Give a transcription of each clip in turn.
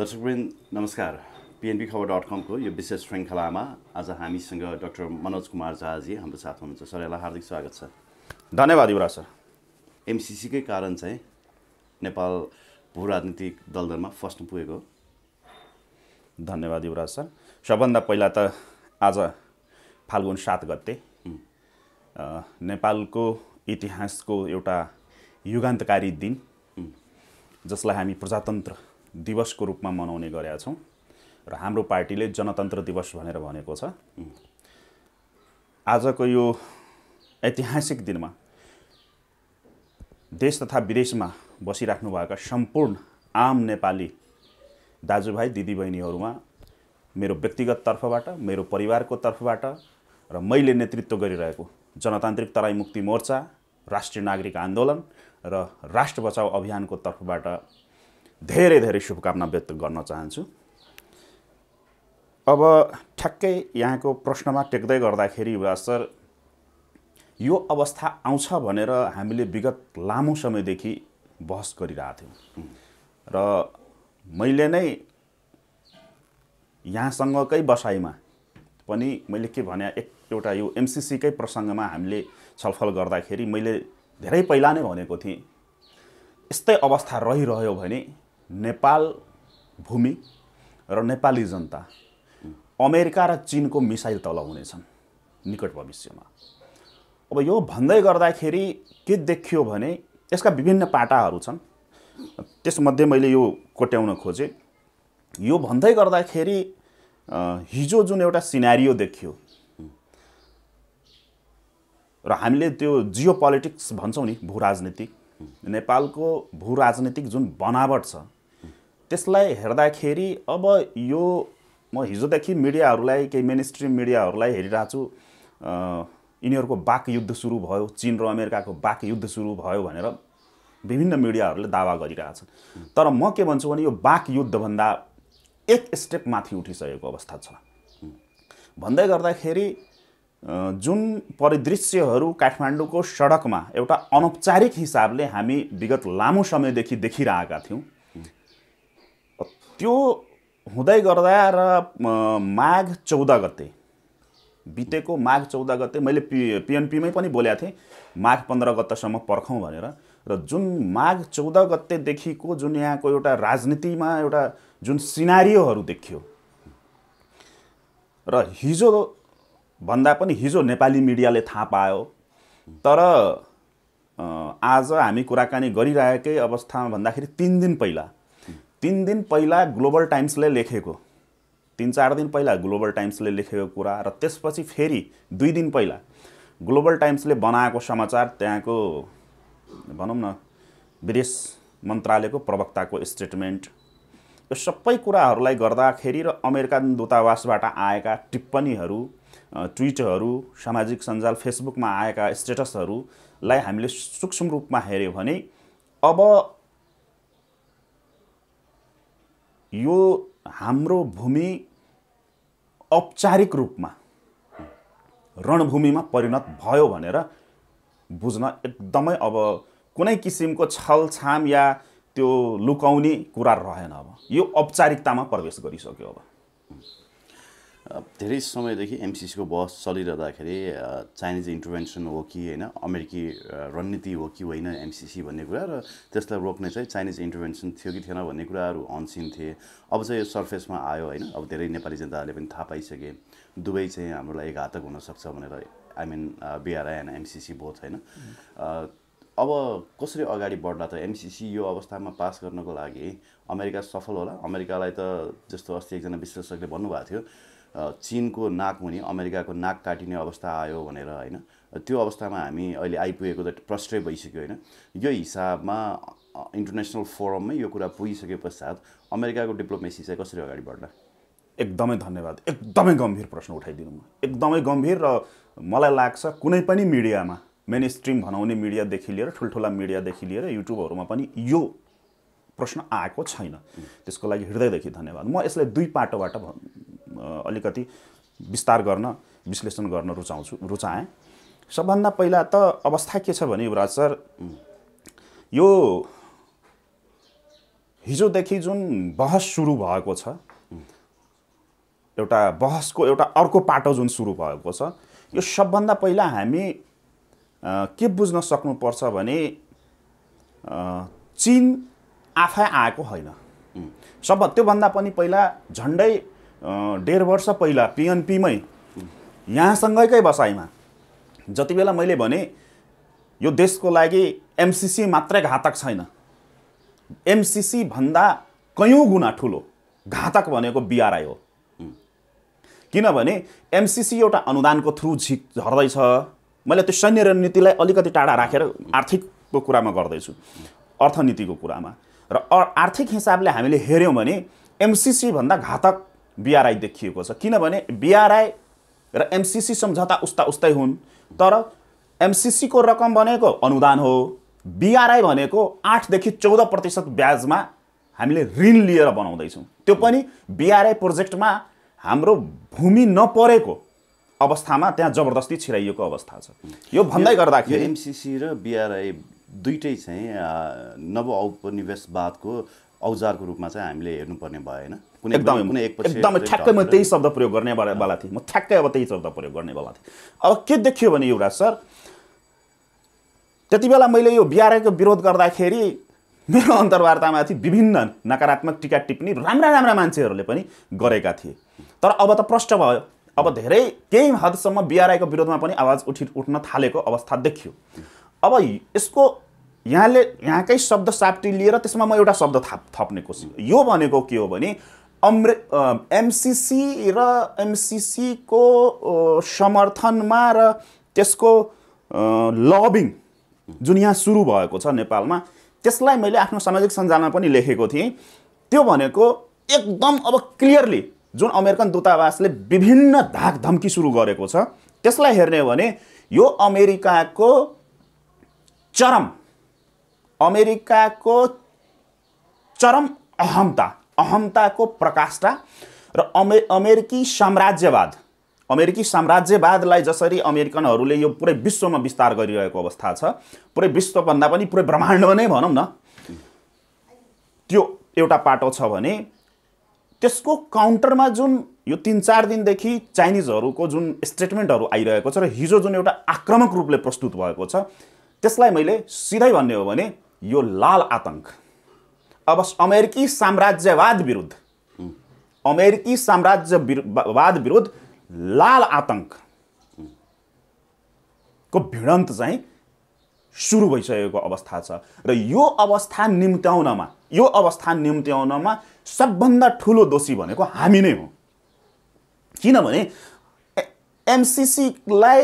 दर्शकवृन्द नमस्कार पिएनबी खबर डट कमको यो विशेष श्रृङ्खलामा आज हामीसँग डक्टर मनोज कुमार झाजी हाम्रो साथ हुनुहुन्छ सर यसलाई हार्दिक स्वागत छ धन्यवाद युवराज सर एमसिसीकै कारण चाहिँ नेपाल भू राजनीतिक दलदलमा फस्नु पुगेको धन्यवाद युवराज सर सबभन्दा पहिला त आज फाल्गुन सात गते नेपालको इतिहासको एउटा युगान्तकारी दिन जसलाई हामी प्रजातन्त्र दिवसको रूपमा मनाउने गरेका छौँ र हाम्रो पार्टीले जनतन्त्र दिवस भनेर भनेको छ आजको यो ऐतिहासिक दिनमा देश तथा विदेशमा बसिराख्नुभएका सम्पूर्ण आम नेपाली दाजुभाइ दिदीबहिनीहरूमा मेरो व्यक्तिगत तर्फबाट मेरो परिवारको तर्फबाट र मैले नेतृत्व गरिरहेको जनतान्त्रिक तराई मुक्ति मोर्चा राष्ट्रिय नागरिक आन्दोलन र राष्ट्र बचाउ अभियानको तर्फबाट धेरै धेरै शुभकामना व्यक्त गर्न चाहन्छु अब ठ्याक्कै यहाँको प्रश्नमा टेक्दै गर्दाखेरि युवराज सर यो अवस्था आउँछ भनेर हामीले विगत लामो समयदेखि बहस गरिरहेको थियौँ र मैले नै यहाँसँगकै बसाइमा पनि मैले के भने एक एउटा यो एमसिसीकै प्रसङ्गमा हामीले छलफल गर्दाखेरि मैले धेरै पहिला नै भनेको थिएँ यस्तै अवस्था रहिरह्यो भने नेपाल भूमि र नेपाली जनता अमेरिका र चिनको मिसाइल तल हुनेछन् निकट भविष्यमा अब यो भन्दै गर्दाखेरि के देखियो भने यसका विभिन्न पाटाहरू छन् त्यसमध्ये मैले यो कोट्याउन खोजेँ यो भन्दै गर्दाखेरि हिजो जुन एउटा सिनारियो देखियो र हामीले त्यो जियो पोलिटिक्स भन्छौँ नि भू राजनीति नेपालको भू राजनीतिक जुन बनावट छ त्यसलाई हेर्दाखेरि अब यो म हिजोदेखि मिडियाहरूलाई केही मेन स्ट्रिम मिडियाहरूलाई हेरिरहेको छु यिनीहरूको बाक युद्ध सुरु भयो चिन र अमेरिकाको बाक युद्ध सुरु भयो भनेर विभिन्न मिडियाहरूले दावा गरिरहेछन् तर म के भन्छु भने यो बाक युद्धभन्दा एक स्टेप माथि उठिसकेको अवस्था छ भन्दै गर्दाखेरि जुन परिदृश्यहरू काठमाडौँको सडकमा एउटा अनौपचारिक हिसाबले हामी विगत लामो समयदेखि देखिरहेका थियौँ त्यो हुँदै गर्दा र माघ चौध गते बितेको माघ चौध गते मैले पि पिएनपीमै पनि बोलेको थिएँ माघ पन्ध्र गतसम्म पर्खौँ भनेर र जुन माघ चौध गतेदेखिको जुन यहाँको एउटा राजनीतिमा एउटा जुन सिनारीहरू देखियो र हिजो भन्दा पनि हिजो नेपाली मिडियाले थाहा पायो तर आज हामी कुराकानी गरिरहेकै अवस्थामा भन्दाखेरि तिन दिन पहिला तिन दिन पहिला ग्लोबल टाइम्सले लेखेको तिन चार दिन पहिला ग्लोबल टाइम्सले लेखेको कुरा र त्यसपछि फेरि दुई दिन पहिला ग्लोबल टाइम्सले बनाएको समाचार त्यहाँको भनौँ न विदेश मन्त्रालयको प्रवक्ताको स्टेटमेन्ट यो सबै कुराहरूलाई गर्दाखेरि र अमेरिकन दूतावासबाट आएका टिप्पणीहरू ट्विटहरू सामाजिक सञ्जाल फेसबुकमा आएका स्टेटसहरूलाई हामीले सूक्ष्म रूपमा हेऱ्यौँ भने अब यो हाम्रो भूमि औपचारिक रूपमा रणभूमिमा परिणत भयो भनेर बुझ्न एकदमै अब कुनै किसिमको छलछाम या त्यो लुकाउने कुरा रहेन अब यो औपचारिकतामा प्रवेश गरिसक्यो अब धेरै समयदेखि एमसिसीको बहस चलिरहँदाखेरि चाइनिज इन्टरभेन्सन हो कि होइन अमेरिकी रणनीति हो कि होइन एमसिसी भन्ने कुरा र त्यसलाई रोक्ने चाहिँ चाइनिज इन्टरभेन्सन थियो कि थिएन भन्ने कुराहरू अनसिन थिए अब चाहिँ यो सर्फेसमा आयो होइन अब धेरै नेपाली जनताहरूले पनि थाहा पाइसके दुवै चाहिँ हाम्रो लागि घातक हुनसक्छ भनेर आई मिन बिआरआई होइन एमसिसी बोथ होइन अब कसरी अगाडि बढ्ला त एमसिसी यो अवस्थामा पास गर्नको लागि अमेरिका सफल होला अमेरिकालाई त जस्तो अस्ति एकजना विश्लेषकले भन्नुभएको थियो चिनको नाक हुने अमेरिकाको नाक काटिने अवस्था आयो भनेर होइन त्यो अवस्थामा हामी अहिले आइपुगेको त प्रश्रय भइसक्यो होइन यो हिसाबमा इन्टरनेसनल फोरममै यो कुरा पुगिसके पश्चात अमेरिकाको डिप्लोमेसी चाहिँ कसरी अगाडि बढ्न एकदमै धन्यवाद एकदमै गम्भीर प्रश्न म एकदमै गम्भीर र मलाई लाग्छ कुनै पनि मिडियामा मेन स्ट्रिम भनाउने मिडियादेखि लिएर ठुल्ठुला मिडियादेखि लिएर युट्युबहरूमा पनि यो प्रश्न आएको छैन त्यसको लागि हृदयदेखि धन्यवाद म यसलाई दुई पाटोबाट अलिकति विस्तार गर्न विश्लेषण गर्न रुचाउँछु रुचाएँ सबभन्दा पहिला त अवस्था के छ भने युवराज सर यो हिजोदेखि जुन बहस सुरु भएको छ एउटा बहसको एउटा अर्को पाटो जुन सुरु भएको छ यो सबभन्दा पहिला हामी के बुझ्न सक्नुपर्छ भने चिन आफै आएको होइन सब त्योभन्दा पनि पहिला झन्डै डेढ वर्ष पहिला पिएनपीमै यहाँसँगैकै बसाइमा जति बेला मैले भने यो देशको लागि एमसिसी मात्रै घातक छैन एमसिसी भन्दा कयौँ गुणा ठुलो घातक भनेको बिआरआई हो किनभने एमसिसी एउटा अनुदानको थ्रु झि झर्दैछ मैले त्यो सैन्य रणनीतिलाई अलिकति टाढा राखेर आर्थिकको कुरामा गर्दैछु अर्थनीतिको कुरामा र आर्थिक हिसाबले हामीले हेऱ्यौँ भने एमसिसीभन्दा घातक बिआरआई देखिएको छ किनभने बिआरआई र एमसिसी सम्झौता उस्ता उस्तै हुन् तर एमसिसीको रकम भनेको अनुदान हो बिआरआई भनेको आठदेखि चौध प्रतिशत ब्याजमा हामीले ऋण लिएर बनाउँदैछौँ त्यो पनि बिआरआई प्रोजेक्टमा हाम्रो भूमि नपरेको अवस्थामा त्यहाँ जबरदस्ती छिराइएको अवस्था छ यो भन्दै गर्दाखेरि एमसिसी र बिआरआई दुइटै चाहिँ नव औपनिवेशवादको औजारको रूपमा चाहिँ हामीले हेर्नुपर्ने भयो होइन कुनै एकदमै एकदमै ठ्याक्कै म त्यही शब्द प्रयोग गर्नेवाला थिएँ म ठ्याक्कै अब त्यही शब्द प्रयोग गर्नेवाला थिएँ अब के देखियो भने युवराज सर त्यति बेला मैले यो बिआरएको विरोध गर्दाखेरि मेरो अन्तर्वार्तामाथि विभिन्न नकारात्मक टिका टिप्पणी राम्रा राम्रा मान्छेहरूले पनि गरेका थिए तर अब त प्रष्ट भयो अब धेरै केही हदसम्म बिआरआईको विरोधमा पनि आवाज उठि उठ्न थालेको अवस्था देखियो अब यसको यहाँले यहाँकै शब्द साप्टी लिएर त्यसमा म एउटा शब्द थाप थप्ने कोसिस यो भनेको के हो भने अमृ एमसिसी र एमसिसीको समर्थनमा र त्यसको लबिङ जुन यहाँ सुरु भएको छ नेपालमा त्यसलाई मैले आफ्नो सामाजिक सञ्जालमा पनि लेखेको थिएँ त्यो भनेको एकदम अब क्लियरली जुन अमेरिकन दूतावासले विभिन्न धाक धम्की सुरु गरेको छ त्यसलाई हेर्ने हो भने यो अमेरिकाको चरम अमेरिकाको चरम अहमता अहमताको प्रकाष्ठा र अमे अमेरिकी साम्राज्यवाद अमेरिकी साम्राज्यवादलाई जसरी अमेरिकनहरूले यो पुरै विश्वमा विस्तार गरिरहेको अवस्था छ पुरै विश्वभन्दा पनि पुरै ब्रह्माण्ड नै भनौँ न त्यो एउटा पाटो छ भने त्यसको काउन्टरमा जुन यो तिन चार दिनदेखि चाइनिजहरूको जुन स्टेटमेन्टहरू आइरहेको छ र हिजो जुन एउटा आक्रमक रूपले प्रस्तुत भएको छ त्यसलाई मैले सिधै भन्ने हो भने यो लाल आतङ्क अब अमेरिकी साम्राज्यवाद विरुद्ध अमेरिकी साम्राज्यवाद विरुद्ध लाल आतङ्क को भिडन्त चाहिँ सुरु भइसकेको अवस्था छ र यो अवस्था निम्त्याउनमा यो अवस्था निम्त्याउनमा सबभन्दा ठुलो दोषी भनेको हामी नै हो किनभने एमसिसीलाई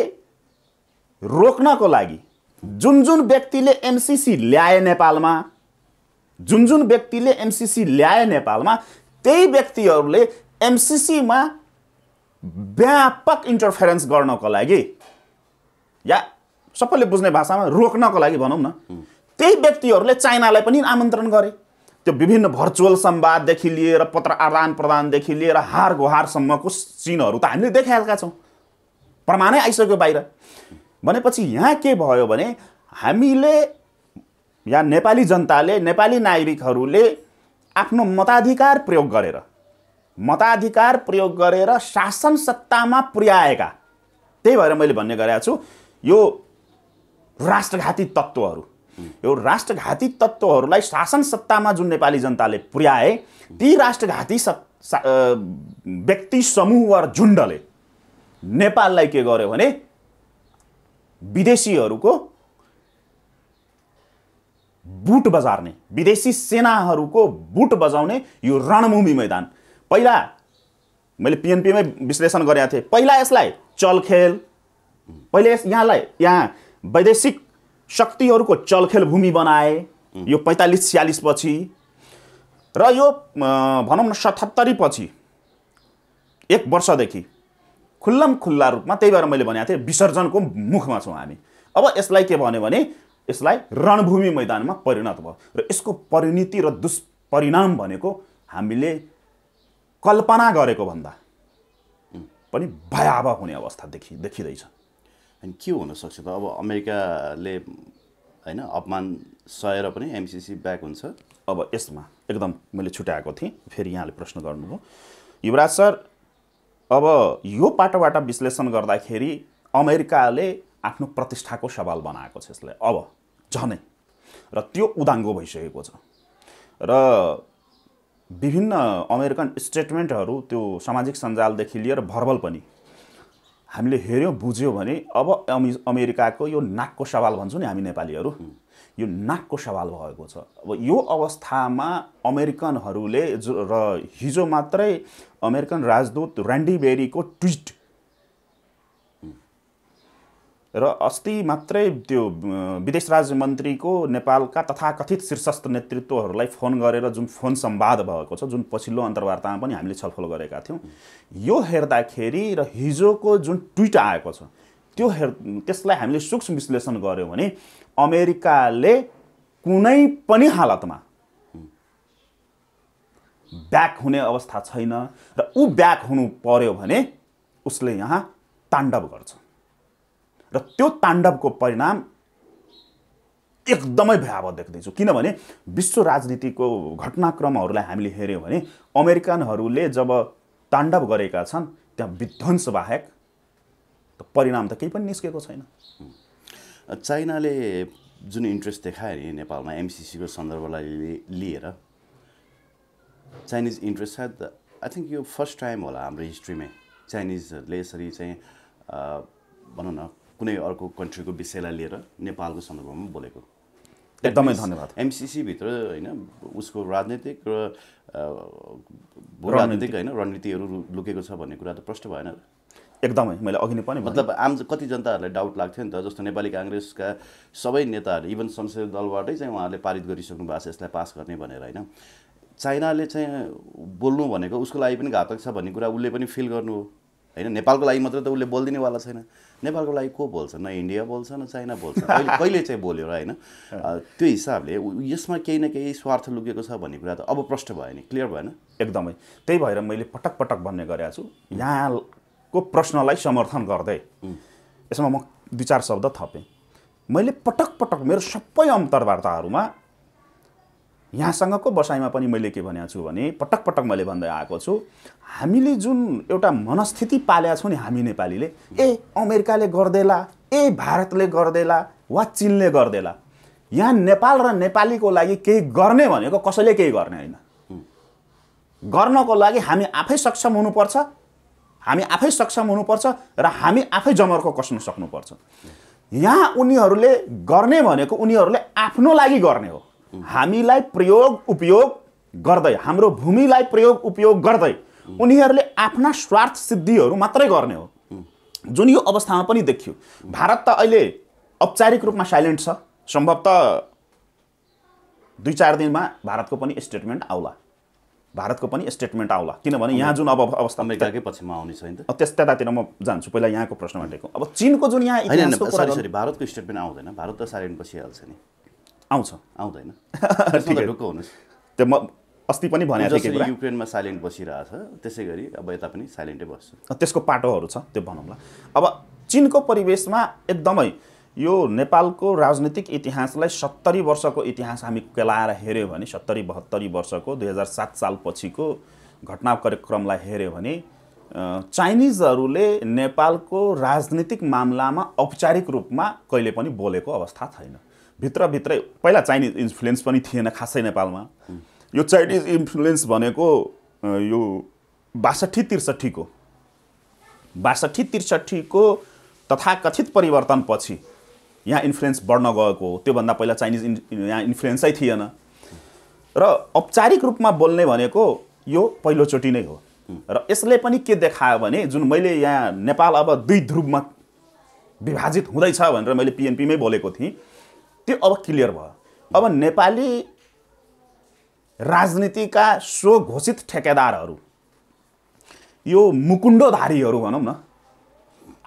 रोक्नको लागि जुन जुन व्यक्तिले एमसिसी ल्याए नेपालमा जुन जुन व्यक्तिले एमसिसी ल्याए नेपालमा त्यही व्यक्तिहरूले एमसिसीमा व्यापक इन्टरफेरेन्स गर्नको लागि या सबैले बुझ्ने भाषामा रोक्नको लागि भनौँ न त्यही व्यक्तिहरूले चाइनालाई पनि आमन्त्रण गरे त्यो विभिन्न भर्चुअल सम्वाददेखि लिएर पत्र आदान प्रदानदेखि लिएर हार गुहारसम्मको सिनहरू त हामीले देखाएका छौँ प्रमाणै आइसक्यो बाहिर भनेपछि यहाँ के भयो भने हामीले या नेपाली जनताले नेपाली नागरिकहरूले आफ्नो मताधिकार प्रयोग गरेर मताधिकार प्रयोग गरेर शासन सत्तामा पुर्याएका त्यही भएर मैले भन्ने गरेका छु यो राष्ट्रघाती तत्त्वहरू यो राष्ट्रघाती तत्त्वहरूलाई शासन सत्तामा जुन नेपाली जनताले पुर्याए ती राष्ट्रघाती व्यक्ति समूह र झुन्डले नेपाललाई के गर्यो भने विदेशीहरूको बुट बजार्ने विदेशी सेनाहरूको बुट बजाउने यो रणभूमि मैदान पहिला मैले पिएनपीमै विश्लेषण गरेका थिएँ पहिला यसलाई चलखेल पहिले यस यहाँलाई यहाँ वैदेशिक शक्तिहरूको चलखेल भूमि बनाए यो पैँतालिस छ्यालिस पछि र यो भनौँ न सतहत्तरी पछि एक वर्षदेखि खुल्लम खुल्ला रूपमा त्यही भएर मैले भनेको थिएँ विसर्जनको मुखमा छौँ हामी अब यसलाई के भन्यो भने यसलाई रणभूमि मैदानमा परिणत भयो र यसको परिणति र दुष्परिणाम भनेको हामीले कल्पना गरेको भन्दा पनि भयावह हुने अवस्था देखि देखिँदैछ अनि के हुनसक्छ त अब अमेरिकाले होइन अपमान सहेर पनि एमसिसी ब्याक हुन्छ अब यसमा एकदम मैले छुट्याएको थिएँ फेरि यहाँले प्रश्न गर्नुभयो युवराज सर अब यो पाटोबाट विश्लेषण गर्दाखेरि अमेरिकाले आफ्नो प्रतिष्ठाको सवाल बनाएको छ यसलाई अब झनै र त्यो उदाङ्गो भइसकेको छ र विभिन्न अमेरिकन स्टेटमेन्टहरू त्यो सामाजिक सञ्जालदेखि लिएर भर्बल पनि हामीले हेऱ्यौँ बुझ्यौँ भने अब अमेरिकाको यो नाकको सवाल भन्छौँ नि हामी नेपालीहरू यो नाकको सवाल भएको छ अब यो अवस्थामा अमेरिकनहरूले र हिजो मात्रै अमेरिकन राजदूत ऱ्यान्डी बेरीको ट्विट र अस्ति मात्रै त्यो विदेश राज्य मन्त्रीको नेपालका तथाकथित शीर्षस्थ नेतृत्वहरूलाई फोन गरेर जुन फोन सम्वाद भएको छ जुन पछिल्लो अन्तर्वार्तामा पनि हामीले छलफल गरेका थियौँ यो हेर्दाखेरि र हिजोको जुन ट्विट आएको छ त्यो हेर त्यसलाई हामीले सूक्ष्म विश्लेषण गऱ्यौँ भने अमेरिकाले कुनै पनि हालतमा ब्याक हुने अवस्था छैन र ऊ ब्याक हुनु पर्यो भने उसले यहाँ ताण्डव गर्छ र त्यो ताण्डवको परिणाम एकदमै भयावह देख्दैछु किनभने विश्व राजनीतिको घटनाक्रमहरूलाई हामीले हेऱ्यौँ भने अमेरिकनहरूले जब ताण्डव गरेका छन् त्यहाँ विध्वंस बाहेक त परिणाम त केही पनि निस्केको छैन चाइनाले जुन इन्ट्रेस्ट देखायो नि नेपालमा एमसिसीको सन्दर्भलाई लिएर चाइनिज इन्ट्रेस्ट सायद आई थिङ्क यो फर्स्ट टाइम होला हाम्रो हिस्ट्रीमै चाइनिजहरूले यसरी चाहिँ भनौँ न कुनै अर्को कन्ट्रीको विषयलाई लिएर नेपालको सन्दर्भमा बोलेको एकदमै धन्यवाद एमसिसीभित्र होइन उसको राजनैतिक र राजनैतिक राजनीतिक होइन रणनीतिहरू लुकेको छ भन्ने कुरा त प्रष्ट भएन एकदमै मैले अघि नै पनि मतलब आम कति जनताहरूलाई डाउट लाग्थ्यो नि त जस्तो नेपाली काङ्ग्रेसका सबै नेताहरूले इभन संसदीय दलबाटै चाहिँ उहाँहरूले पारित गरिसक्नु भएको छ यसलाई पास गर्ने भनेर होइन चाइनाले चाहिँ बोल्नु भनेको उसको लागि पनि घातक छ भन्ने कुरा उसले पनि फिल गर्नु हो होइन नेपालको लागि मात्र त उसले बोलिदिनेवाला छैन नेपालको लागि को बोल्छ न इन्डिया बोल्छ न चाइना बोल्छ कहिले चाहिँ बोल्यो र होइन त्यो हिसाबले यसमा केही न केही स्वार्थ लुकेको छ भन्ने कुरा त अब प्रष्ट भयो नि क्लियर भएन एकदमै त्यही भएर मैले पटक पटक भन्ने गरेको छु यहाँ को प्रश्नलाई समर्थन गर्दै यसमा म दुई चार शब्द थपेँ मैले पटक पटक मेरो सबै अन्तर्वार्ताहरूमा यहाँसँगको बसाइमा पनि मैले के भनेको छु भने पटक पटक मैले भन्दै आएको छु हामीले जुन एउटा मनस्थिति पालेका छौँ नि हामी नेपालीले ए अमेरिकाले गर्देला ए भारतले गर्देला वा चिनले गर्देला यहाँ नेपाल र नेपालीको लागि केही गर्ने भनेको कसैले केही गर्ने होइन गर्नको लागि हामी आफै सक्षम हुनुपर्छ हामी आफै सक्षम हुनुपर्छ र हामी आफै जमर्को कस्नु सक्नुपर्छ यहाँ उनीहरूले गर्ने भनेको उनीहरूले आफ्नो लागि गर्ने हो हामीलाई प्रयोग उपयोग गर्दै हाम्रो भूमिलाई प्रयोग उपयोग गर्दै उनीहरूले आफ्ना स्वार्थ सिद्धिहरू मात्रै गर्ने हो जुन यो अवस्थामा पनि देखियो भारत त अहिले औपचारिक रूपमा साइलेन्ट छ सम्भवतः दुई चार दिनमा भारतको पनि स्टेटमेन्ट आउला भारतको पनि स्टेटमेन्ट आउला किनभने यहाँ जुन अब अवस्था अमेरिकाकै पछिमा आउने छैन त्यस त्यतातिर म जान्छु पहिला यहाँको प्रश्न भनेको अब चिनको जुन यहाँ सरी भारतको स्टेटमेन्ट आउँदैन भारत त साइलेन्ट पछि नि आउँछ आउँदैन ढुक्क हुनुहोस् त्यो म अस्ति पनि भने युक्रेनमा साइलेन्ट बसिरहेछ त्यसै गरी अब यता पनि साइलेन्टै बस्छ त्यसको पाटोहरू छ त्यो भनौँला अब चिनको परिवेशमा एकदमै यो नेपालको राजनीतिक इतिहासलाई सत्तरी वर्षको इतिहास हामी केलाएर हेऱ्यौँ भने सत्तरी बहत्तरी वर्षको दुई हजार सात सालपछिको घटनाक्रमलाई हेऱ्यो भने चाइनिजहरूले नेपालको राजनीतिक मामलामा औपचारिक रूपमा कहिले पनि बोलेको अवस्था छैन भित्रभित्रै पहिला चाइनिज इन्फ्लुएन्स पनि थिएन खासै नेपालमा यो चाइनिज इन्फ्लुएन्स भनेको यो बासठी त्रिसठीको बासठी त्रिसठीको तथाकथित परिवर्तनपछि यहाँ इन्फ्लुएन्स बढ्न गएको हो त्योभन्दा पहिला चाइनिज इन् यहाँ इन्फ्लुएन्सै थिएन र औपचारिक रूपमा बोल्ने भनेको यो पहिलोचोटि नै हो र यसले पनि के देखायो भने जुन मैले यहाँ नेपाल अब दुई ध्रुवमा विभाजित हुँदैछ भनेर मैले पिएनपीमै बोलेको थिएँ त्यो अब क्लियर भयो अब नेपाली राजनीतिका स्वघोषित ठेकेदारहरू यो मुकुण्डोधारीहरू भनौँ न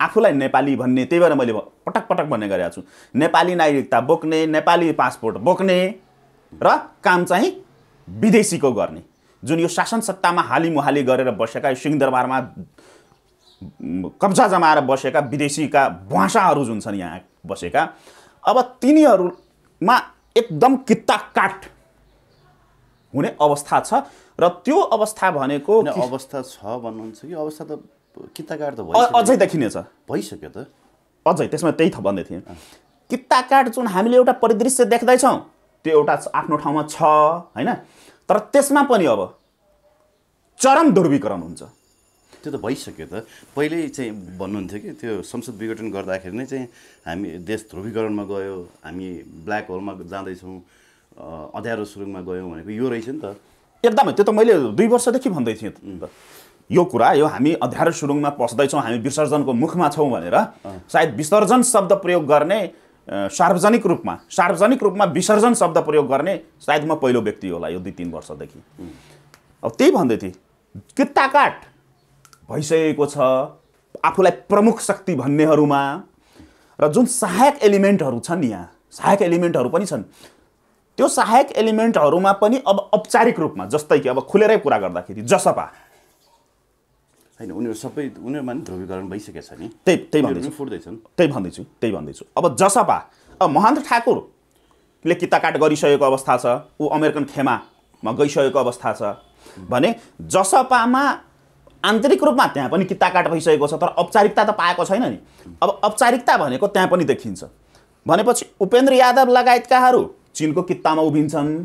आफूलाई नेपाली भन्ने त्यही भएर मैले पटक पटक भन्ने गरेको छु नेपाली नागरिकता बोक्ने नेपाली पासपोर्ट बोक्ने र काम चाहिँ विदेशीको गर्ने जुन यो शासन सत्तामा हालिमुहाली गरेर बसेका यो सिंहदरबारमा कब्जा जमाएर बसेका विदेशीका भाषाहरू जुन छन् यहाँ बसेका अब तिनीहरूमा एकदम कित्ता काट हुने अवस्था छ र त्यो अवस्था भनेको अवस्था छ भन्नुहुन्छ कि अवस्था त किताकाट त अझै देखिने छ भइसक्यो त अझै त्यसमा त्यही थप भन्दै थिएँ किताकाड जुन हामीले एउटा परिदृश्य देख्दैछौँ त्यो एउटा आफ्नो ठाउँमा छ होइन तर त्यसमा पनि अब चरम दुर्वीकरण हुन्छ त्यो त भइसक्यो त पहिल्यै चाहिँ भन्नुहुन्थ्यो कि त्यो संसद विघटन गर्दाखेरि नै चाहिँ हामी देश ध्रुवीकरणमा गयो हामी ब्ल्याक होलमा जाँदैछौँ अध्यारो सुरुङमा गयौँ भनेको यो रहेछ नि त एकदमै त्यो त मैले दुई वर्षदेखि भन्दै थिएँ यो कुरा यो हामी अध्यारो सुरुङमा पस्दैछौँ हामी विसर्जनको मुखमा छौँ भनेर सायद विसर्जन शब्द प्रयोग गर्ने सार्वजनिक रूपमा सार्वजनिक रूपमा विसर्जन शब्द प्रयोग गर्ने सायद म पहिलो व्यक्ति होला यो दुई तिन वर्षदेखि अब त्यही भन्दै थिएँ किताकाट भइसकेको छ आफूलाई प्रमुख शक्ति भन्नेहरूमा र जुन सहायक एलिमेन्टहरू छन् यहाँ सहायक एलिमेन्टहरू पनि छन् त्यो सहायक एलिमेन्टहरूमा पनि अब औपचारिक रूपमा जस्तै कि अब खुलेरै कुरा गर्दाखेरि जसपा होइन उनीहरू सबै उनीहरूमा नि ध्रुवीकरण भइसकेको छ नि त्यही त्यही भन्दैछु फुट्दैछन् त्यही भन्दैछु त्यही भन्दैछु अब जसपा अब महेन्द्र ठाकुरले किताकाट गरिसकेको अवस्था छ ऊ अमेरिकन खेमामा गइसकेको अवस्था छ भने जसपामा आन्तरिक रूपमा त्यहाँ पनि किताकाट भइसकेको छ तर औपचारिकता त पाएको छैन नि अब औपचारिकता भनेको त्यहाँ पनि देखिन्छ भनेपछि उपेन्द्र यादव लगायतकाहरू चिनको कित्तामा उभिन्छन्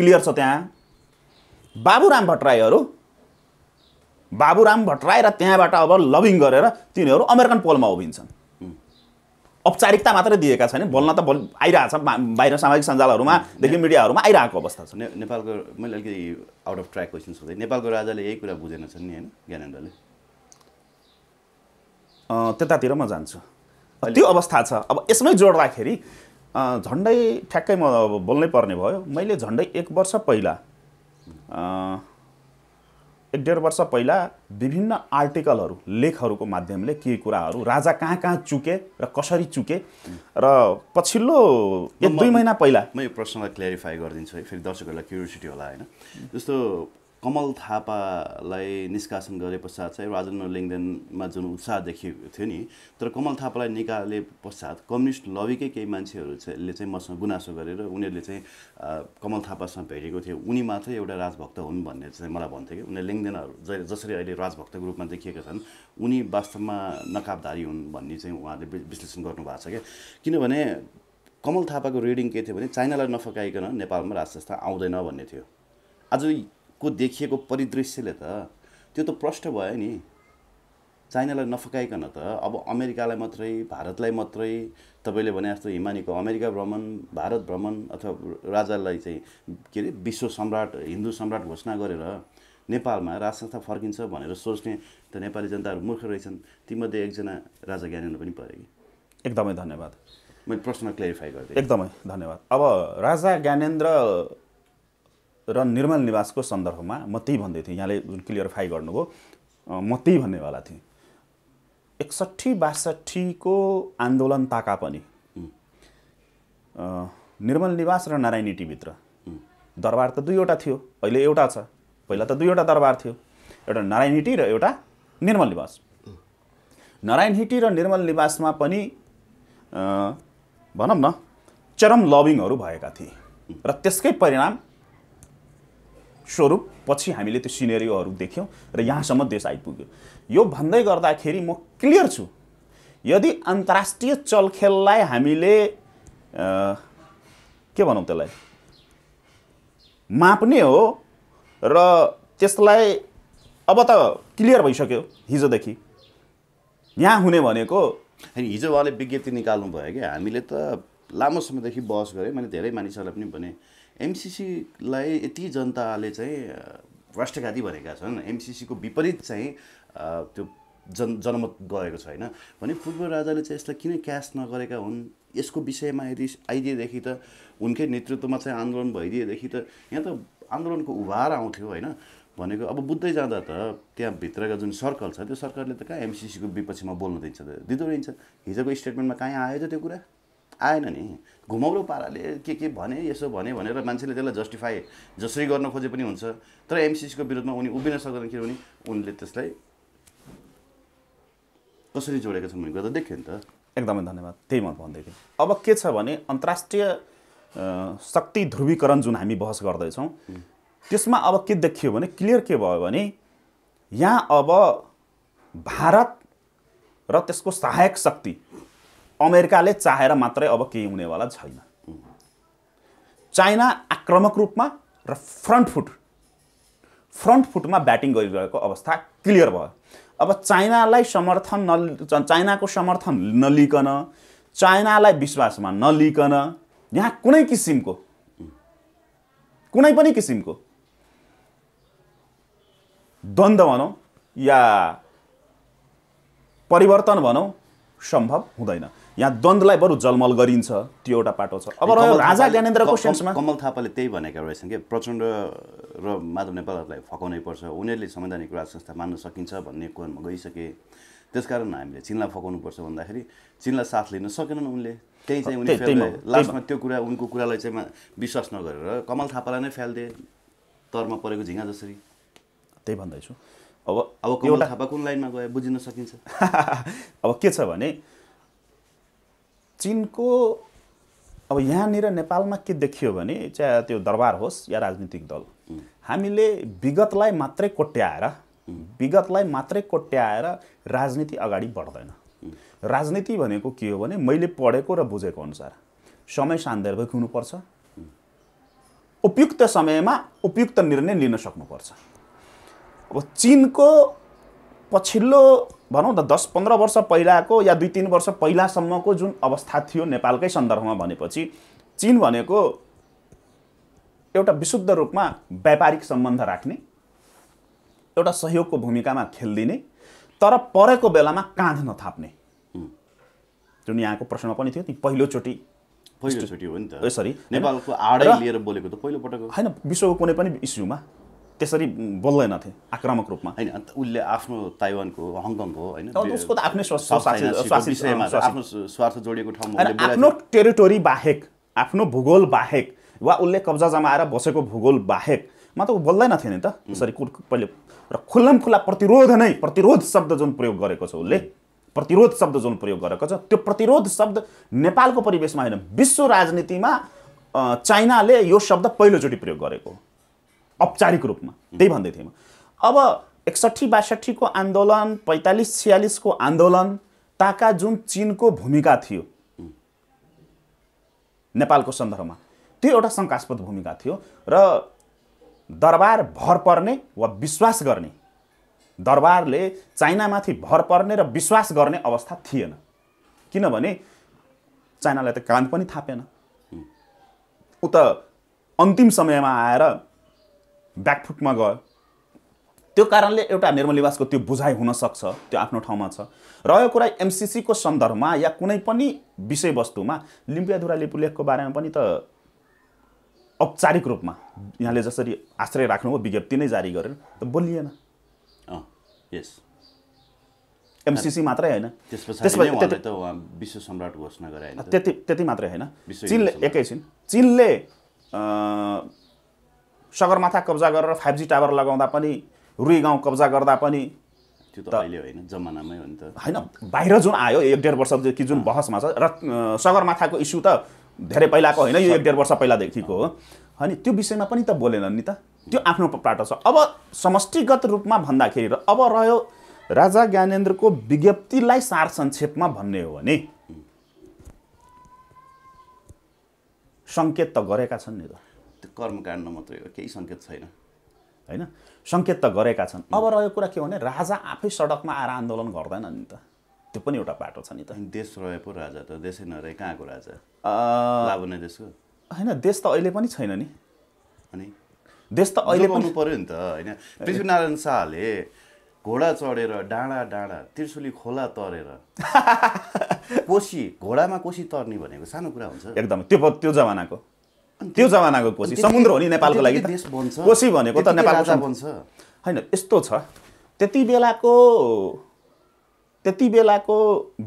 क्लियर छ त्यहाँ बाबुराम भट्टराईहरू बाबुराम भट्टराई र त्यहाँबाट अब लभिङ गरेर तिनीहरू अमेरिकन पोलमा उभिन्छन् औपचारिकता मात्रै दिएका छैन बोल्न त बोल छ बाहिर सामाजिक सञ्जालहरूमादेखि मिडियाहरूमा आइरहेको अवस्था छ ने, नेपालको मैले अलिकति आउट अफ ट्र्याक क्वेसन सोधेँ नेपालको राजाले यही कुरा बुझेन छन् नि होइन ज्ञानेन्द्रले त्यतातिर म जान्छु त्यो अवस्था छ अब यसमै जोड्दाखेरि झन्डै ठ्याक्कै म अब बोल्नै पर्ने भयो मैले झन्डै एक वर्ष पहिला एक डेढ वर्ष पहिला विभिन्न आर्टिकलहरू लेखहरूको माध्यमले केही कुराहरू राजा कहाँ कहाँ चुके र कसरी चुके र पछिल्लो एक दुई महिना पहिला म यो प्रश्नलाई क्ल्यारिफाई गरिदिन्छु है फेरि दर्शकहरूलाई क्युरियोसिटी होला होइन जस्तो कमल थापालाई निष्कासन गरे पश्चात चाहिँ राजेन्द्र लिङ्गदेनमा जुन उत्साह देखिएको थियो नि तर कमल थापालाई निकाले पश्चात कम्युनिस्ट लबीकै केही मान्छेहरू चाहिँ चाहिँ मसँग गुनासो गरेर उनीहरूले चाहिँ कमल थापासँग भेटेको थियो उनी मात्रै एउटा राजभक्त हुन् भन्ने चाहिँ मलाई भन्थ्यो कि उनीहरू लिङ्गदेनहरू जसरी अहिले राजभक्तको रूपमा देखिएका छन् उनी वास्तवमा नकाबधारी हुन् भन्ने चाहिँ उहाँले विश्लेषण गर्नुभएको छ क्या किनभने कमल थापाको रिडिङ के थियो भने चाइनालाई नफकाइकन नेपालमा राजसंस्था आउँदैन भन्ने थियो आज को देखिएको परिदृश्यले त त्यो त प्रष्ट भयो नि चाइनालाई नफकाइकन त अब अमेरिकालाई मात्रै भारतलाई मात्रै तपाईँले भने जस्तो हिमानीको अमेरिका भ्रमण भारत भ्रमण अथवा राजालाई चाहिँ के अरे विश्व सम्राट हिन्दू सम्राट घोषणा गरेर नेपालमा राज संस्था फर्किन्छ भनेर सोच्ने त नेपाली जनताहरू मूर्ख रहेछन् तीमध्ये एकजना राजा ज्ञानेन्द्र पनि परे कि एकदमै धन्यवाद मैले प्रश्न क्ल्यारिफाई गरिदिएँ एकदमै धन्यवाद अब राजा ज्ञानेन्द्र र निर्मल निवासको सन्दर्भमा म त्यही भन्दै थिएँ यहाँले जुन क्लियरिफाई गर्नुभयो म त्यही भन्नेवाला थिएँ एकसट्ठी बासठीको आन्दोलन ताका पनि निर्मल निवास र नारायण टीभित्र दरबार त दुईवटा थियो अहिले एउटा छ पहिला त दुईवटा दरबार थियो एउटा नारायणहिटी र एउटा निर्मल निवास नारायणहिटी र निर्मल निवासमा पनि भनौँ न चरम लभिङहरू भएका थिए र त्यसकै परिणाम स्वरूप पछि हामीले त्यो सिनेरियोहरू देख्यौँ र यहाँसम्म देश आइपुग्यो यो भन्दै गर्दाखेरि म क्लियर छु यदि अन्तर्राष्ट्रिय चलखेललाई हामीले के भनौँ त्यसलाई माप्ने हो र त्यसलाई अब त क्लियर भइसक्यो हिजोदेखि यहाँ हुने भनेको हिजो उहाँले विज्ञप्ति निकाल्नु भयो कि हामीले त लामो समयदेखि बहस गऱ्यौँ मैले धेरै मानिसहरूलाई पनि भने एमसिसीलाई यति जनताले चाहिँ राष्ट्रघाती भनेका छन् एमसिसीको विपरीत चाहिँ त्यो जन जनमत गएको छ होइन भने फुटबल राजाले चाहिँ यसलाई किन क्यास नगरेका हुन् यसको विषयमा यदि आइदिएदेखि त उनकै नेतृत्वमा चाहिँ आन्दोलन भइदिएदेखि त यहाँ त आन्दोलनको उभार आउँथ्यो होइन भनेको अब बुझ्दै जाँदा त त्यहाँभित्रका जुन सर्कल छ त्यो सरकारले त कहाँ एमसिसीको विपक्षमा बोल्नु दिन्छ त दिँदो रहन्छ हिजोको स्टेटमेन्टमा कहीँ आयो त त्यो कुरा आएन नि घुमाउरो पाराले के के भने यसो भने भनेर मान्छेले त्यसलाई जस्टिफाई जसरी गर्न खोजे पनि हुन्छ तर एमसिसीको विरुद्धमा उनी उभिन सक्दैन किनभने उनले त्यसलाई कसरी जोडेका छन् भनेको त देख्यो नि त एकदमै धन्यवाद त्यही म भन्दै थिएँ अब के छ भने अन्तर्राष्ट्रिय शक्ति ध्रुवीकरण जुन हामी बहस गर्दैछौँ त्यसमा अब के देखियो भने क्लियर के भयो भने यहाँ अब भारत र त्यसको सहायक शक्ति अमेरिकाले चाहेर मात्रै अब केही हुनेवाला छैन चाइना आक्रमक रूपमा र फ्रन्ट फुट फ्रन्ट फुटमा ब्याटिङ गरिरहेको अवस्था क्लियर भयो अब चाइनालाई समर्थन न चाइनाको समर्थन नलिकन चाइनालाई विश्वासमा नलिकन यहाँ कुनै किसिमको कुनै पनि किसिमको द्वन्द्व भनौँ या परिवर्तन भनौँ सम्भव हुँदैन यहाँ द्वन्द्वलाई बरु जलमल गरिन्छ त्यो एउटा पाटो छ अब राजा ज्ञानेन्द्रको सेन्समा कमल थापाले त्यही भनेका रहेछन् कि प्रचण्ड र माधव नेपालहरूलाई फकाउनै पर्छ उनीहरूले संवैधानिक राज संस्था मान्न सकिन्छ भन्ने कुरामा गइसके त्यसकारण हामीले चिनलाई पर्छ भन्दाखेरि चिनलाई साथ लिन सकेनन् उनले त्यही चाहिँ उनले लास्टमा त्यो कुरा उनको कुरालाई चाहिँ विश्वास नगरेर कमल थापालाई नै फ्यालिदिए तरमा परेको झिङ्गा जसरी त्यही भन्दैछु अब अब एउटा थापा कुन लाइनमा गयो बुझिन सकिन्छ अब के छ भने चिनको अब यहाँनिर नेपालमा के देखियो भने चाहे त्यो दरबार होस् या राजनीतिक दल हामीले विगतलाई मात्रै कोट्याएर विगतलाई मात्रै कोट्याएर राजनीति अगाडि बढ्दैन राजनीति भनेको के हो भने मैले पढेको र बुझेको अनुसार समय सान्दर्भिक हुनुपर्छ उपयुक्त समयमा उपयुक्त निर्णय लिन सक्नुपर्छ अब चिनको पछिल्लो भनौँ न दस पन्ध्र वर्ष पहिलाको या दुई तिन वर्ष पहिलासम्मको जुन अवस्था थियो नेपालकै सन्दर्भमा भनेपछि चिन भनेको एउटा विशुद्ध रूपमा व्यापारिक सम्बन्ध राख्ने एउटा सहयोगको भूमिकामा खेलिदिने तर परेको बेलामा काँध नथाप्ने जुन यहाँको प्रश्न पनि थियो नि पहिलोचोटि पहिलोचोटि हो नि त सरी नेपालको आडै लिएर बोलेको त पहिलोपटक होइन विश्वको कुनै पनि इस्युमा त्यसरी बोल्दैनथे आक्रामक रूपमा होइन अन्त उसले आफ्नो ताइवानको हङकङको होइन उसको त आफ्नै आफ्नो स्वार्थ जोडिएको ठाउँमा आफ्नो टेरिटोरी बाहेक आफ्नो भूगोल बाहेक वा उसले कब्जा जमाएर बसेको भूगोल बाहेक मात्र त ऊ बोल्दैन नि त यसरी पहिले र खुल्लाम खुल्ला प्रतिरोध नै प्रतिरोध शब्द जुन प्रयोग गरेको छ उसले प्रतिरोध शब्द जुन प्रयोग गरेको छ त्यो प्रतिरोध शब्द नेपालको परिवेशमा होइन विश्व राजनीतिमा चाइनाले यो शब्द पहिलोचोटि प्रयोग गरेको हो औपचारिक रूपमा त्यही भन्दै थिएँ म अब एकसट्ठी बासठीको आन्दोलन पैँतालिस छ्यालिसको आन्दोलन ताका जुन चिनको भूमिका थियो नेपालको सन्दर्भमा त्यो एउटा शङ्कास्पद भूमिका थियो र दरबार भर पर्ने वा विश्वास गर्ने दरबारले चाइनामाथि भर पर्ने र विश्वास गर्ने अवस्था थिएन किनभने चाइनालाई त कान पनि थापेन ऊ त अन्तिम समयमा आएर ब्याकफुटमा गयो त्यो कारणले एउटा निवासको त्यो बुझाइ हुनसक्छ त्यो आफ्नो ठाउँमा छ यो कुरा एमसिसीको सन्दर्भमा या कुनै पनि विषयवस्तुमा लिम्पियाधुरा लिपुलेखको बारेमा पनि त औपचारिक रूपमा यहाँले जसरी आश्रय राख्नुभयो विज्ञप्ति नै जारी गरेर त बोलिएन यस एमसिसी मात्रै होइन विश्व सम्राट घोषणा गरे त्यति त्यति मात्रै होइन चिनले एकैछिन चिनले सगरमाथा कब्जा गरेर फाइभ जी टावर लगाउँदा पनि रुई गाउँ कब्जा गर्दा पनि त्यो त अहिले होइन जमानामै हो नि त होइन बाहिर जुन आयो एक डेढ वर्ष जुन बहसमा छ र सगरमाथाको इस्यु त धेरै पहिलाको होइन यो एक डेढ वर्ष पहिलादेखिको हो होइन त्यो विषयमा पनि त बोलेन नि त त्यो आफ्नो पाटो छ अब समष्टिगत रूपमा भन्दाखेरि र अब रह्यो राजा ज्ञानेन्द्रको विज्ञप्तिलाई सार संक्षेपमा भन्ने हो भने सङ्केत त गरेका छन् नि त त्यो कर्मकाण्ड मात्रै हो केही सङ्केत छैन होइन सङ्केत त गरेका छन् अब रह्यो कुरा के हो भने राजा आफै सडकमा आएर आन्दोलन गर्दैन नि त त्यो पनि एउटा बाटो छ नि त देश रहे पो राजा त देशै नरहे कहाँको राजा नै देशको होइन देश त अहिले पनि छैन नि अनि देश त अहिले पनि पऱ्यो नि त होइन पृथ्वीनारायण शाहले घोडा चढेर डाँडा डाँडा त्रिशुली खोला तरेर कोसी घोडामा कोसी तर्ने भनेको सानो कुरा हुन्छ एकदम त्यो त्यो जमानाको त्यो जमानाको कोसी समुद्र हो नि नेपालको लागि कोसी भनेको त नेपालको होइन यस्तो छ त्यति बेलाको त्यति बेलाको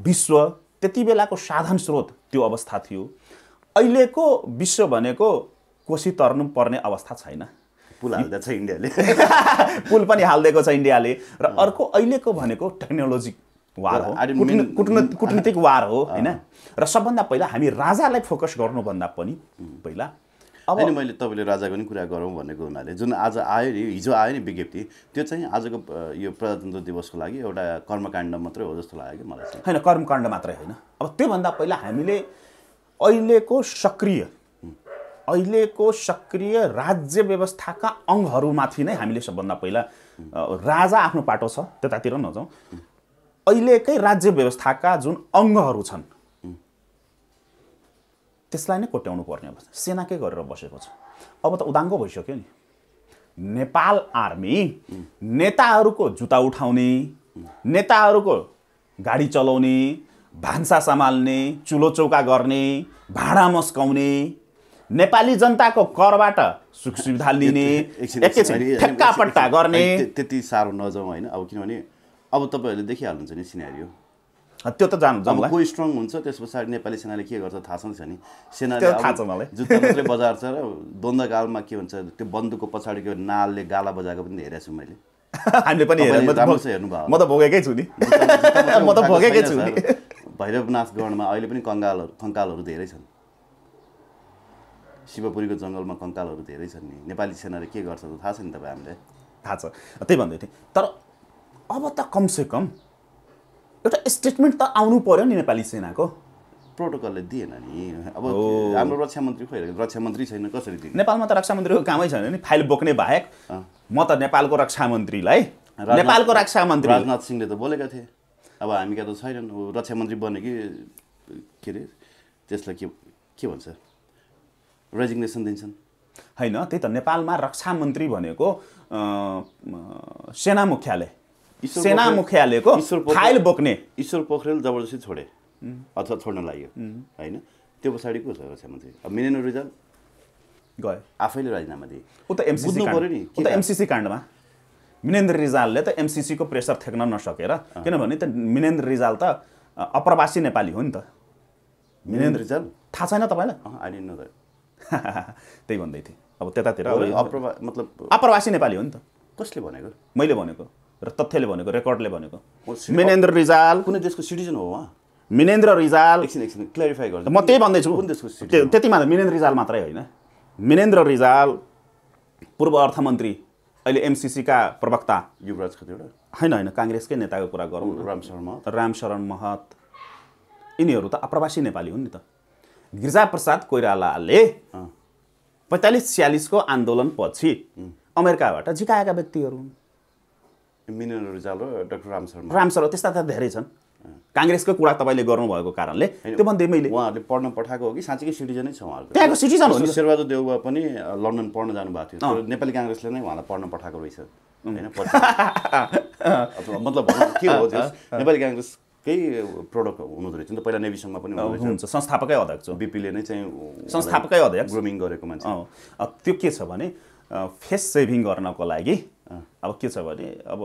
विश्व त्यति बेलाको साधन स्रोत त्यो अवस्था थियो अहिलेको विश्व भनेको कोसी तर्नु पर्ने अवस्था छैन पुल हाल्दा छ इन्डियाले पुल पनि हालिदिएको छ इन्डियाले र अर्को अहिलेको भनेको टेक्नोलोजी वार हो कुटनीतिक वार हो होइन र सबभन्दा पहिला हामी राजालाई फोकस गर्नुभन्दा पनि पहिला अनि मैले तपाईँले राजाको नि कुरा गरौँ भनेको हुनाले जुन आज आयो नि हिजो आयो नि विज्ञप्ति त्यो चाहिँ आजको यो प्रजातन्त्र दिवसको लागि एउटा कर्मकाण्ड मात्रै हो जस्तो लाग्यो कि मलाई होइन कर्मकाण्ड मात्रै होइन अब त्योभन्दा पहिला हामीले अहिलेको सक्रिय अहिलेको सक्रिय राज्य व्यवस्थाका अङ्गहरूमाथि नै हामीले सबभन्दा पहिला राजा आफ्नो पाटो छ त्यतातिर नजाउँ अहिलेकै राज्य व्यवस्थाका जुन अङ्गहरू छन् त्यसलाई नै कोट्याउनु पर्ने अवस्था सेना के गरेर बसेको छ अब त उदाङ्गो भइसक्यो नि नेपाल आर्मी नेताहरूको जुत्ता उठाउने नेताहरूको गाडी चलाउने भान्सा सम्हाल्ने चुलो चौका गर्ने भाँडा मस्काउने नेपाली जनताको करबाट सुख सुविधा लिने ठेक्कापट्टा गर्ने त्यति साह्रो नजाउँ होइन अब किनभने अब तपाईँहरूले देखिहाल्नुहुन्छ नि सिनेरी त्यो त जानु जानु को स्ट्रङ हुन्छ त्यस पछाडि नेपाली सेनाले के गर्छ थाहा छ नि सेनाले थाहा छ मलाई जुत्ता मात्रै छ र द्वन्दकालमा के हुन्छ त्यो बन्दुकको पछाडिको नालले गाला बजाएको पनि हेरेको छु मैले हामीले पनि म त भोगेकै छु नि म त भोगेकै छु नि भैरवनाथ गढमा अहिले पनि कङ्गालहरू कङ्कालहरू धेरै छन् शिवपुरीको जङ्गलमा कङ्कालहरू धेरै छन् नि नेपाली सेनाले के गर्छ त थाहा छ नि तपाईँ हामीलाई थाहा छ त्यही भन्दै थिएँ तर अब त कमसेकम एउटा स्टेटमेन्ट त आउनु पर्यो नि नेपाली सेनाको प्रोटोकलले दिएन नि अब हाम्रो रक्षा मन्त्री खोइ रक्षा मन्त्री छैन कसरी दिने नेपालमा त रक्षा मन्त्रीको कामै छैन नि फाइल बोक्ने बाहेक म त नेपालको रक्षा मन्त्रीलाई नेपालको रक्षा मन्त्री राजनाथ सिंहले त बोलेका थिए अब हामी कहाँ त छैनन् रक्षा मन्त्री बन्यो कि के अरे त्यसलाई के के भन्छ रेजिग्नेसन दिन्छन् होइन त्यही त नेपालमा रक्षा मन्त्री भनेको सेना मुख्यालय सेना मुख्यालयको फाइल बोक्ने ईश्वर पोखरेल जबरजस्ती छोडे अथवा छोड्न लाग्यो होइन त्यो पछाडि को छ रक्षा मन्त्री अब मिलेन रिजाल गयो आफैले राजीनामा दिए ऊ त एमसिसी पऱ्यो नि ऊ त एमसिसी काण्डमा मिनेन्द्र रिजालले त एमसिसीको प्रेसर थ्याक्न नसकेर किनभने त मिनेन्द्र रिजाल त अप्रवासी नेपाली हो नि त मिनेन्द्र रिजाल थाहा छैन तपाईँलाई त्यही भन्दै थिएँ अब त्यतातिर अप्रवा मतलब अप्रवासी नेपाली हो नि त कसले भनेको मैले भनेको र तथ्यले भनेको रेकर्डले भनेको मिनेन्द्र रिजाल कुनै देशको सिटिजन हो उहाँ मिनेन्द्र रिजाल एकछिन एकछिन क्ल्यारिफाई गर्छु म त्यही भन्दैछु कुन देशको त्यति मात्र मिनेन्द्र रिजाल मात्रै होइन मिनेन्द्र रिजाल पूर्व अर्थमन्त्री अहिले एमसिसीका प्रवक्ता युवराज खतिवडा होइन होइन काङ्ग्रेसकै नेताको कुरा गरौँ रामशरण महत रामशरण महत यिनीहरू त अप्रवासी नेपाली हुन् नि त गिरिजाप्रसाद कोइरालाले पैँतालिस छ्यालिसको आन्दोलनपछि अमेरिकाबाट झिकाएका व्यक्तिहरू हुन् मिनन रिजाल र डाक्टर राम शर्मा राम शर्मा त्यस्ता त धेरै छन् काङ्ग्रेसको कुरा तपाईँले गर्नुभएको कारणले त्यो त्योभन्दा मैले उहाँहरूले पढ्न पठाएको हो कि साँच्चीकै सिटिजनै छ उहाँहरू त्यहाँको सिटिजन हो शेरबहादुर देउबा पनि लन्डन पढ्न जानुभएको थियो नेपाली काङ्ग्रेसले नै उहाँलाई पढ्न पठाएको रहेछ होइन मतलब के हो नेपाली काङ्ग्रेस केही प्रडक्ट हुनुहुँदो रहेछ नि त पहिला नेभीसँग पनि हुन्छ संस्थापकै अध्यक्ष बिपीले नै चाहिँ संस्थापकै अध्यक्ष ग्रुमिङ गरेको मान्छे त्यो के छ भने फेस सेभिङ गर्नको लागि अब के छ भने अब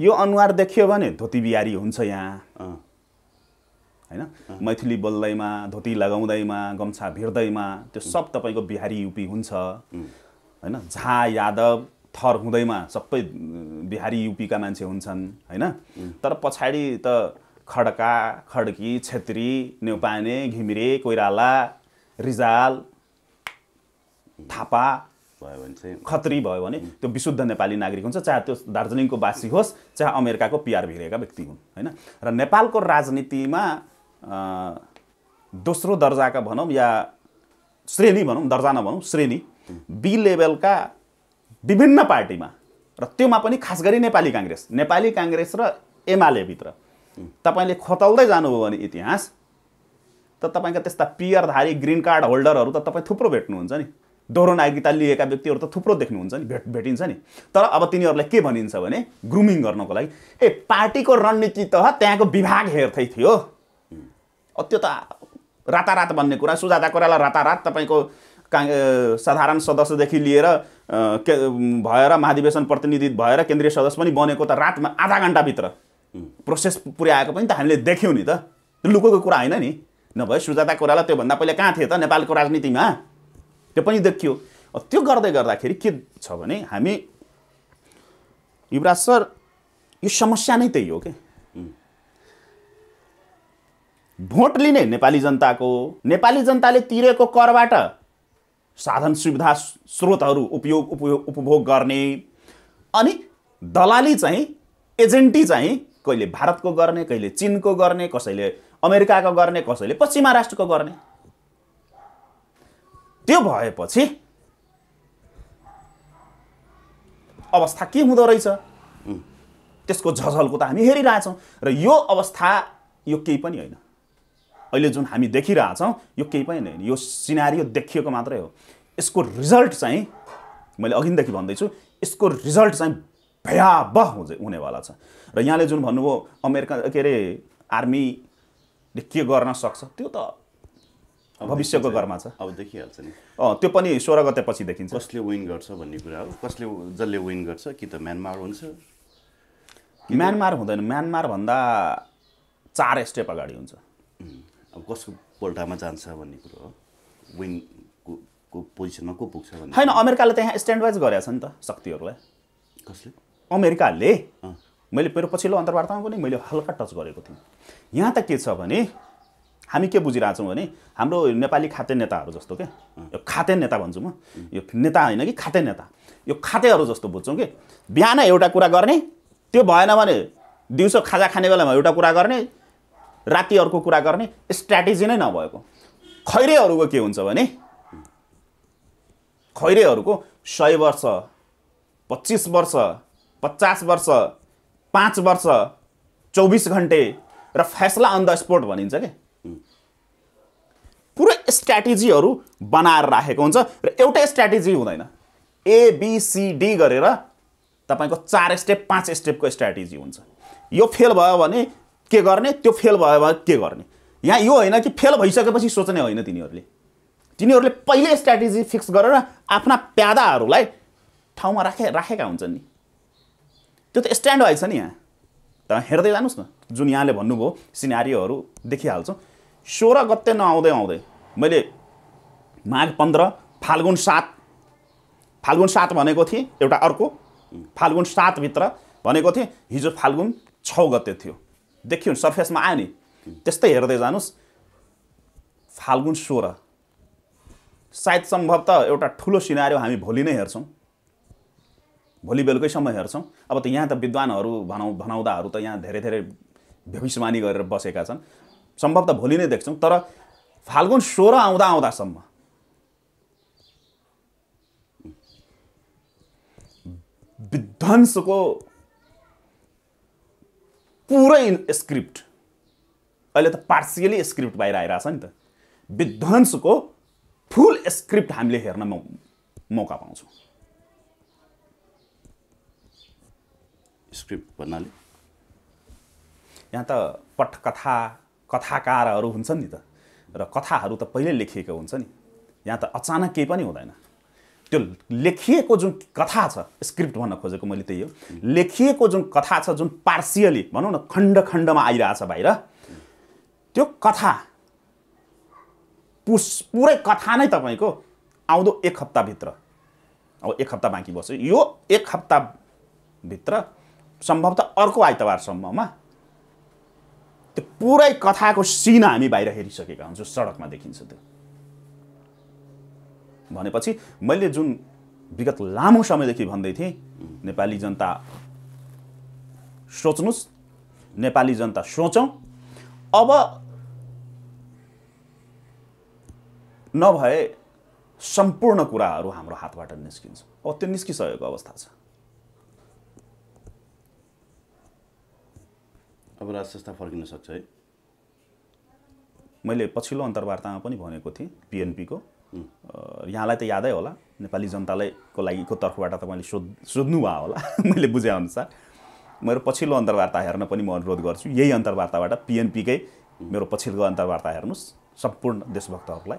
यो अनुहार देखियो भने धोती बिहारी हुन्छ यहाँ होइन मैथिली बोल्दैमा धोती लगाउँदैमा गम्छा भिर्दैमा त्यो सब तपाईँको बिहारी युपी हुन्छ होइन झा यादव थर हुँदैमा सबै बिहारी युपीका मान्छे हुन्छन् होइन तर पछाडि त खड्का खड्की छेत्री नेपाने घिमिरे कोइराला रिजाल थापा भयो भने चाहिँ खत्री भयो भने त्यो विशुद्ध नेपाली नागरिक हुन्छ चाहे त्यो दार्जिलिङको बासी होस् चाहे अमेरिकाको पिआर भिरेका व्यक्ति हुन् होइन र नेपालको राजनीतिमा दोस्रो दर्जाका भनौँ या श्रेणी भनौँ दर्जा नभनौँ श्रेणी बी लेभलका विभिन्न पार्टीमा र त्योमा पनि खास गरी नेपाली काङ्ग्रेस नेपाली काङ्ग्रेस र एमालेभित्र तपाईँले खोतल्दै जानुभयो भने इतिहास त तपाईँका त्यस्ता पियरधारी ग्रिन कार्ड होल्डरहरू त तपाईँ थुप्रो भेट्नुहुन्छ नि दोहोरो नागरिकता लिएका व्यक्तिहरू त थुप्रो देख्नुहुन्छ नि भेट भेटिन्छ नि तर अब तिनीहरूलाई के भनिन्छ भने ग्रुमिङ गर्नको लागि ए पार्टीको रणनीति त त्यहाँको विभाग हेर्थे थियो त्यो त रातारात भन्ने कुरा सुजाता कोरालाई रातारात तपाईँको का साधारण सदस्यदेखि लिएर के भएर महाधिवेशन प्रतिनिधि भएर केन्द्रीय सदस्य पनि बनेको त रातमा आधा घन्टाभित्र प्रोसेस पुर्याएको पनि त हामीले देख्यौँ नि त लुकोको कुरा होइन नि नभए सुजाता कोराला त्योभन्दा पहिला कहाँ थिए त नेपालको राजनीतिमा त्यो पनि देखियो त्यो गर्दै गर्दाखेरि के छ भने हामी युवराज सर यो समस्या नै त्यही हो कि भोट लिने नेपाली जनताको नेपाली जनताले तिरेको करबाट साधन सुविधा स्रोतहरू उपयोग उपयोग उपभोग गर्ने अनि दलाली चाहिँ एजेन्टी चाहिँ कहिले भारतको गर्ने कहिले चिनको गर्ने कसैले अमेरिकाको गर्ने कसैले पश्चिमा राष्ट्रको गर्ने त्यो भएपछि अवस्था के हुँदो रहेछ त्यसको झझलको त हामी हेरिरहेछौँ र यो अवस्था यो केही पनि होइन अहिले जुन हामी देखिरहेछौँ यो केही पनि होइन यो सिनारी देखिएको मात्रै हो यसको रिजल्ट चाहिँ मैले अघिदेखि भन्दैछु यसको रिजल्ट चाहिँ भयावह हुनेवाला छ र यहाँले जुन भन्नुभयो अमेरिका के अरे आर्मीले के गर्न सक्छ त्यो त भविष्यको घरमा छ अब देखिहाल्छ नि त्यो पनि सोह्र गते पछि देखिन्छ कसले विन गर्छ भन्ने कुरा हो कसले जसले विन गर्छ कि त म्यानमार हुन्छ म्यानमार हुँदैन म्यानमार भन्दा चार स्टेप अगाडि हुन्छ अब कसको पोल्टामा जान्छ भन्ने कुरो हो विन को पोजिसनमा को पुग्छ भन्ने होइन अमेरिकाले त यहाँ स्ट्यान्डवाइज गरेका छ नि त शक्तिहरूलाई कसले अमेरिकाले मैले मेरो पछिल्लो अन्तर्वार्तामा पनि मैले हल्का टच गरेको थिएँ यहाँ त के छ भने हामी के बुझिरहेछौँ भने हाम्रो नेपाली खाते नेताहरू जस्तो के यो खाते नेता भन्छु म यो नेता होइन कि खाते नेता यो खातेहरू जस्तो बुझ्छौँ कि बिहान एउटा कुरा गर्ने त्यो भएन भने दिउँसो खाजा खाने बेलामा एउटा कुरा गर्ने राति अर्को कुरा गर्ने स्ट्राटेजी नै नभएको खैरेहरूको के हुन्छ भने खैरेहरूको सय वर्ष पच्चिस वर्ष पचास वर्ष पाँच वर्ष चौबिस घन्टे र फैसला अन द स्पोट भनिन्छ क्या पुरै स्ट्राटेजीहरू बनाएर राखेको हुन्छ र एउटै स्ट्राटेजी हुँदैन एबिसिडी गरेर तपाईँको चार स्टेप पाँच स्टेपको स्ट्राटेजी हुन्छ यो फेल भयो भने के गर्ने त्यो फेल भयो भने के गर्ने यहाँ यो होइन कि फेल भइसकेपछि सोच्ने होइन तिनीहरूले तिनीहरूले पहिल्यै स्ट्राटेजी फिक्स गरेर आफ्ना प्यादाहरूलाई ठाउँमा राखे राखेका हुन्छन् नि त्यो त स्ट्यान्ड भएछ नि यहाँ त हेर्दै जानुहोस् न जुन यहाँले भन्नुभयो सिनारीहरू देखिहाल्छौँ सोह्र गते नआउँदै आउँदै मैले माघ पन्ध्र फाल्गुन सात फाल्गुन सात भनेको थिएँ एउटा अर्को फाल्गुन सातभित्र भनेको थिएँ हिजो फाल्गुन छ गते थियो देखियो सर्फेसमा आयो नि त्यस्तै हेर्दै जानुहोस् फाल्गुन सोह्र सायद सम्भव त एउटा ठुलो सिनारी हामी भोलि नै हेर्छौँ भोलि बेलुकैसम्म हेर्छौँ अब त यहाँ त विद्वानहरू भनौ भनाउँदाहरू त यहाँ धेरै धेरै भविष्यवाणी गरेर बसेका छन् सम्भव त भोलि नै देख्छौँ तर फाल्गुन सोह्र आउँदा आउँदासम्म विध्वंसको पुरै स्क्रिप्ट अहिले त पार्सियली स्क्रिप्ट बाहिर आइरहेछ नि त विध्वंसको फुल स्क्रिप्ट हामीले हेर्न मौका पाउँछौँ स्क्रिप्ट भन्नाले यहाँ त पटकथा कथाकारहरू हुन्छन् नि त र कथाहरू त पहिल्यै लेखिएको हुन्छ नि यहाँ त अचानक केही पनि हुँदैन त्यो लेखिएको जुन कथा छ स्क्रिप्ट भन्न खोजेको मैले त्यही हो लेखिएको जुन कथा छ जुन पार्सियली भनौँ न खण्ड खण्डमा आइरहेछ बाहिर त्यो कथा पुस पुरै कथा नै तपाईँको आउँदो एक हप्ताभित्र अब एक हप्ता बाँकी बस्यो यो एक हप्ताभित्र सम्भवतः अर्को आइतबारसम्ममा त्यो पुरै कथाको सिन हामी बाहिर हेरिसकेका हुन्छौँ सडकमा देखिन्छ त्यो भनेपछि मैले जुन विगत लामो समयदेखि भन्दै थिएँ नेपाली जनता सोच्नुहोस् नेपाली जनता सोचौँ अब नभए सम्पूर्ण कुराहरू हाम्रो हातबाट निस्किन्छ अब त्यो निस्किसकेको अवस्था छ अब राज संस्था फर्किन सक्छ है मैले पछिल्लो अन्तर्वार्तामा पनि भनेको थिएँ पिएनपीको यहाँलाई त यादै होला नेपाली जनतालाईको को लागि तर्फबाट त मैले सोध सोध्नु भयो होला मैले बुझेअनुसार मेरो पछिल्लो अन्तर्वार्ता हेर्न पनि म अनुरोध गर्छु यही अन्तर्वार्ताबाट पिएनपीकै मेरो पछिल्लो अन्तर्वार्ता हेर्नुहोस् सम्पूर्ण देशभक्तहरूलाई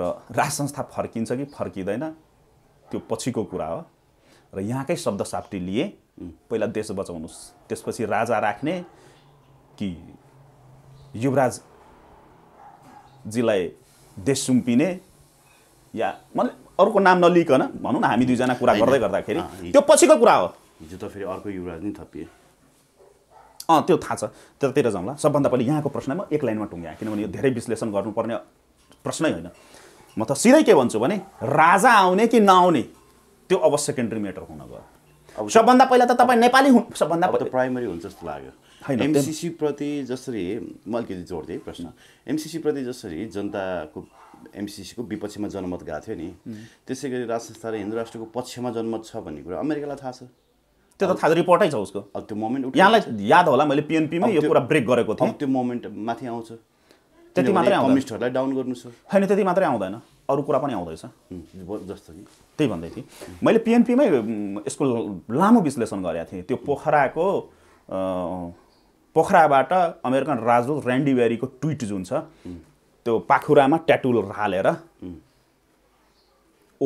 र राज संस्था फर्किन्छ कि फर्किँदैन त्यो पछिको कुरा हो र यहाँकै शब्द साप्टी लिए पहिला देश बचाउनुहोस् त्यसपछि राजा राख्ने कि युवराजजीलाई देश सुम्पिने या मैले अर्को नाम नलिकन भनौँ न हामी दुईजना कुरा गर्दै गर्दाखेरि त्यो पछिको कुरा हो हिजो त फेरि अर्को युवराज नै थपिए अँ त्यो थाहा छ त्यतातिर जाउँला सबभन्दा पहिले यहाँको प्रश्न म एक लाइनमा टुङ्ग्या किनभने यो धेरै विश्लेषण गर्नुपर्ने प्रश्नै होइन म त सिधै के भन्छु भने राजा आउने कि नआउने त्यो अब सेकेन्ड्री म्याटर हुन गयो सबभन्दा पहिला त तपाईँ नेपाली हुनु सबभन्दा प्राइमरी हुन्छ जस्तो लाग्यो एमसिसीप्रति जसरी म अलिकति जोड दिएँ प्रश्न एमसिसीप्रति जसरी जनताको एमसिसीको विपक्षमा जनमत गएको थियो नि त्यसै गरी राज संस्था र हिन्दू राष्ट्रको पक्षमा जनमत छ भन्ने कुरा अमेरिकालाई थाहा छ त्यो त थाहा रिपोर्टै छ उसको अब त्यो मोमेन्ट यहाँलाई याद होला मैले पिएनपीमै यो कुरा ब्रेक गरेको थिएँ त्यो मोमेन्ट माथि आउँछ त्यति मात्रै कम्युनिस्टहरूलाई डाउन गर्नु छ होइन त्यति मात्रै आउँदैन अरू कुरा पनि आउँदैछ जस्तो कि त्यही भन्दै थिएँ मैले पिएनपीमै यसको लामो विश्लेषण गरेको थिएँ त्यो पोखराको पोखराबाट अमेरिकन राजदूत ऱ्यान्डी बेरीको ट्विट जुन छ त्यो पाखुरामा ट्याटु हालेर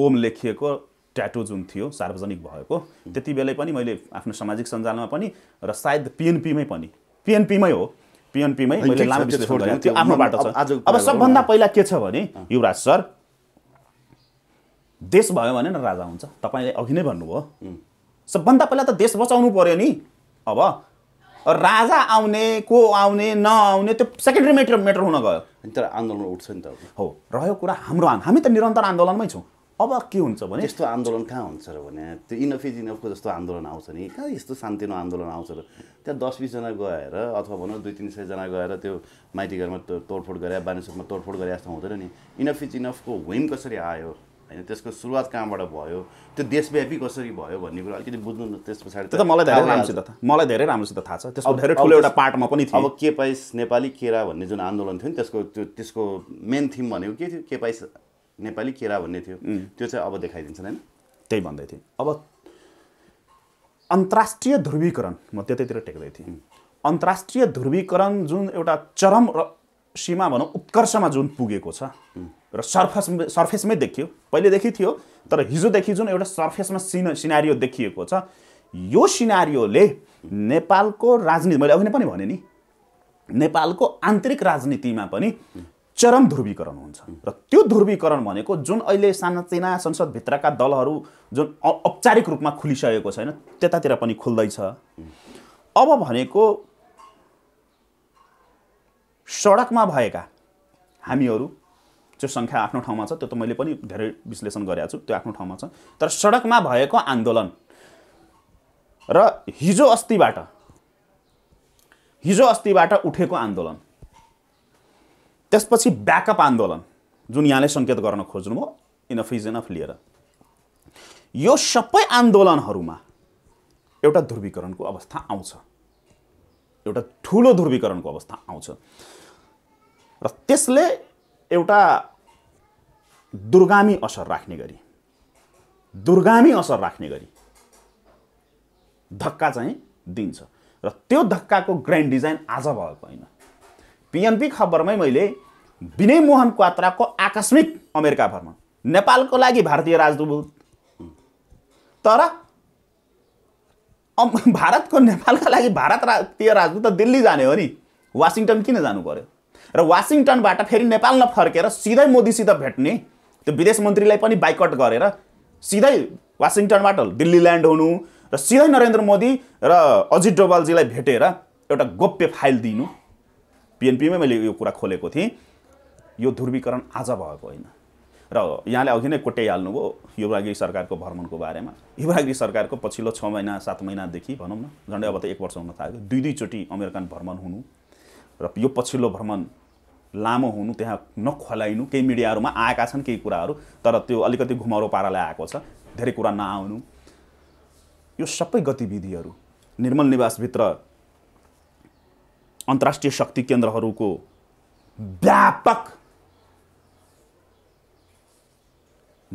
ओम लेखिएको ट्याटु जुन थियो सार्वजनिक भएको त्यति बेलै पनि मैले आफ्नो सामाजिक सञ्जालमा पनि र सायद पिएनपीमै पनि पिएनपीमै हो पिएनपीमै मैले लामो आफ्नो बाटो छ अब सबभन्दा पहिला के छ भने युवराज सर देश भयो भने न राजा हुन्छ तपाईँले अघि नै भन्नुभयो सबभन्दा पहिला त देश बचाउनु पर्यो नि अब राजा आउने को आउने नआउने त्यो सेकेन्डरी मेटर मेटर हुन गयो अनि तर आन्दोलन उठ्छ नि त हो रह्यो कुरा हाम्रो हामी त निरन्तर आन्दोलनमै छौँ अब के हुन्छ भने यस्तो आन्दोलन कहाँ हुन्छ र भने त्यो इनफिज इनफको जस्तो आन्दोलन आउँछ नि कहाँ यस्तो शान्तिनो आन्दोलन आउँछ र त्यहाँ दस बिसजना गएर अथवा भनौँ दुई तिन सयजना गएर त्यो माइतीघरमा तोडफोड गरे बानेसोकमा तोडफोड गरे जस्तो हुँदैन नि इनफ इज इनफको विम कसरी आयो होइन त्यसको सुरुवात कहाँबाट भयो त्यो देशव्यापी कसरी भयो भन्ने कुरा अलिकति बुझ्नु त्यस पछाडि त मलाई धेरै राम्रोसित मलाई धेरै राम्रोसित थाहा छ त्यसको धेरै ठुलो एउटा पार्टमा पनि थियो अब के पाइस नेपाली केरा भन्ने जुन आन्दोलन थियो नि त्यसको त्यो त्यसको मेन थिम भनेको के थियो के पाइस नेपाली केरा भन्ने थियो त्यो चाहिँ अब देखाइदिन्छन् होइन त्यही भन्दै थिएँ अब अन्तर्राष्ट्रिय ध्रुवीकरण म त्यतैतिर टेक्दै थिएँ अन्तर्राष्ट्रिय ध्रुवीकरण जुन एउटा चरम र सीमा भनौँ उत्कर्षमा जुन पुगेको छ र सर्फेस सर्फेसमै देखियो पहिलेदेखि थियो तर हिजोदेखि जुन एउटा सर्फेसमा सिन सिनारियो देखिएको छ यो सिनारियोले नेपालको राजनीति मैले अघि नै पनि भने नि नेपालको आन्तरिक राजनीतिमा पनि चरम ध्रुवीकरण हुन्छ र त्यो ध्रुवीकरण भनेको जुन अहिले सानातिना संसदभित्रका दलहरू जुन औपचारिक रूपमा खुलिसकेको छैन त्यतातिर पनि खुल्दैछ अब भनेको सडकमा भएका हामीहरू त्यो सङ्ख्या आफ्नो ठाउँमा छ त्यो त मैले पनि धेरै विश्लेषण गरेको छु त्यो आफ्नो ठाउँमा छ तर सडकमा भएको आन्दोलन र हिजो अस्तिबाट हिजो अस्तिबाट उठेको आन्दोलन त्यसपछि ब्याकअप आन्दोलन जुन यहाँले सङ्केत गर्न खोज्नु हो इन अ फिजन अफ लिएर यो सबै आन्दोलनहरूमा एउटा ध्रुवीकरणको अवस्था आउँछ एउटा ठुलो ध्रुवीकरणको अवस्था आउँछ र त्यसले एउटा दुर्गामी असर राख्ने गरी दुर्गामी असर राख्ने गरी धक्का चाहिँ दिन्छ र त्यो धक्काको ग्रान्ड डिजाइन आज भएको होइन पिएनपी खबरमै मैले विनय मोहन क्वात्राको आकस्मिक अमेरिका भ्रमण नेपालको लागि भारतीय राजदूत तर भारतको नेपालका लागि भारत राष्ट्रिय राजदूत त दिल्ली जाने हो नि वासिङटन किन जानु पर्यो र वासिङटनबाट फेरि नेपाल नफर्केर सिधै मोदीसित भेट्ने त्यो विदेश मन्त्रीलाई पनि बाइकट गरेर सिधै वासिङटनबाट दिल्ली ल्यान्ड हुनु र सिधै नरेन्द्र मोदी र अजित डोभालजीलाई भेटेर एउटा गोप्य फाइल दिनु पिएनपीमै मैले यो कुरा खोलेको थिएँ यो ध्रुवीकरण आज भएको होइन र यहाँले अघि नै कोट्याइहाल्नुभयो युवरागिरी सरकारको भ्रमणको बारेमा युवरागिरी सरकारको पछिल्लो छ महिना सात महिनादेखि भनौँ न झन्डै अब त एक वर्ष हुन थाल्यो दुई दुईचोटि अमेरिकन भ्रमण हुनु र यो पछिल्लो भ्रमण लामो हुनु त्यहाँ नखोलाइनु केही मिडियाहरूमा आएका छन् केही कुराहरू तर त्यो अलिकति घुमाउरो पाराले आएको छ धेरै कुरा नआउनु यो सबै गतिविधिहरू निर्मल निवासभित्र अन्तर्राष्ट्रिय शक्ति केन्द्रहरूको व्यापक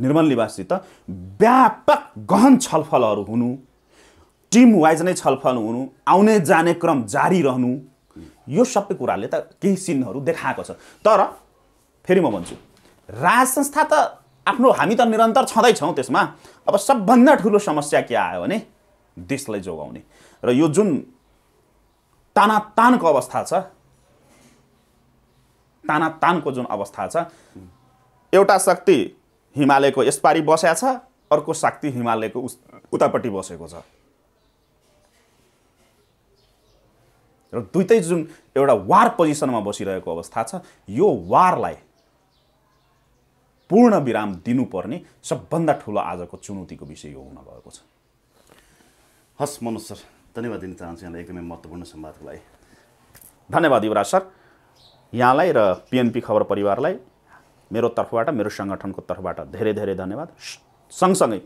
निर्मल निवाससित व्यापक गहन छलफलहरू हुनु टिम वाइज नै छलफल हुनु आउने जाने क्रम जारी रहनु यो सबै कुराले त केही चिन्हहरू देखाएको छ तर फेरि म भन्छु राज संस्था त आफ्नो हामी त निरन्तर छँदैछौँ त्यसमा अब सबभन्दा ठुलो समस्या के आयो भने देशलाई जोगाउने र यो जुन तानातानको अवस्था छ तानातानको जुन अवस्था छ एउटा शक्ति हिमालयको यसपारि बसेको छ अर्को शक्ति हिमालयको उतापट्टि बसेको छ र दुइटै जुन एउटा वार पोजिसनमा बसिरहेको अवस्था छ यो वारलाई पूर्ण विराम दिनुपर्ने सबभन्दा ठुलो आजको चुनौतीको विषय यो हुन गएको छ हस् मनोज सर धन्यवाद दिन चाहन्छु यहाँलाई एकदमै महत्त्वपूर्ण संवादको लागि धन्यवाद युवराज सर यहाँलाई र पिएनपी खबर परिवारलाई मेरो तर्फबाट मेरो सङ्गठनको तर्फबाट धेरै धेरै धन्यवाद सँगसँगै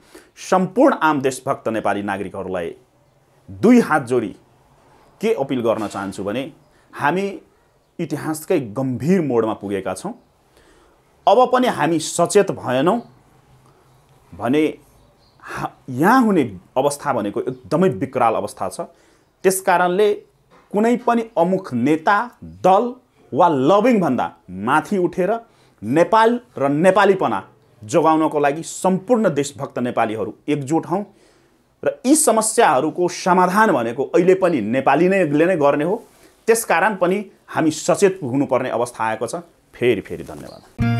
सम्पूर्ण आम देशभक्त नेपाली नागरिकहरूलाई दुई हात जोडी के अपिल गर्न चाहन्छु भने हामी इतिहासकै गम्भीर मोडमा पुगेका छौँ अब पनि हामी सचेत भएनौँ भने यहाँ हुने अवस्था भनेको एकदमै विकराल अवस्था छ त्यसकारणले कुनै पनि अमुख नेता दल वा लभिङभन्दा माथि उठेर नेपाल र नेपालीपना जोगाउनको लागि सम्पूर्ण देशभक्त नेपालीहरू एकजुट हौँ र यी समस्याहरूको समाधान भनेको अहिले पनि नेपाली नैले नै गर्ने हो त्यसकारण पनि हामी सचेत हुनुपर्ने अवस्था आएको छ फेरि फेरि धन्यवाद